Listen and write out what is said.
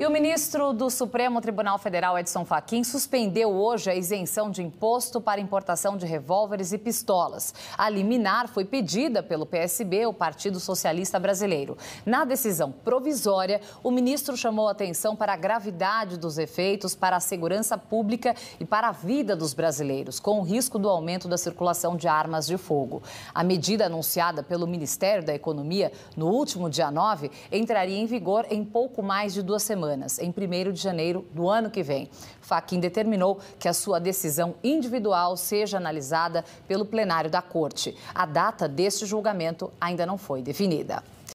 E o ministro do Supremo Tribunal Federal, Edson Fachin, suspendeu hoje a isenção de imposto para importação de revólveres e pistolas. A liminar foi pedida pelo PSB, o Partido Socialista Brasileiro. Na decisão provisória, o ministro chamou atenção para a gravidade dos efeitos para a segurança pública e para a vida dos brasileiros, com o risco do aumento da circulação de armas de fogo. A medida anunciada pelo Ministério da Economia no último dia 9 entraria em vigor em pouco mais de duas semanas semanas, em 1 de janeiro do ano que vem. Faquin determinou que a sua decisão individual seja analisada pelo plenário da Corte. A data deste julgamento ainda não foi definida.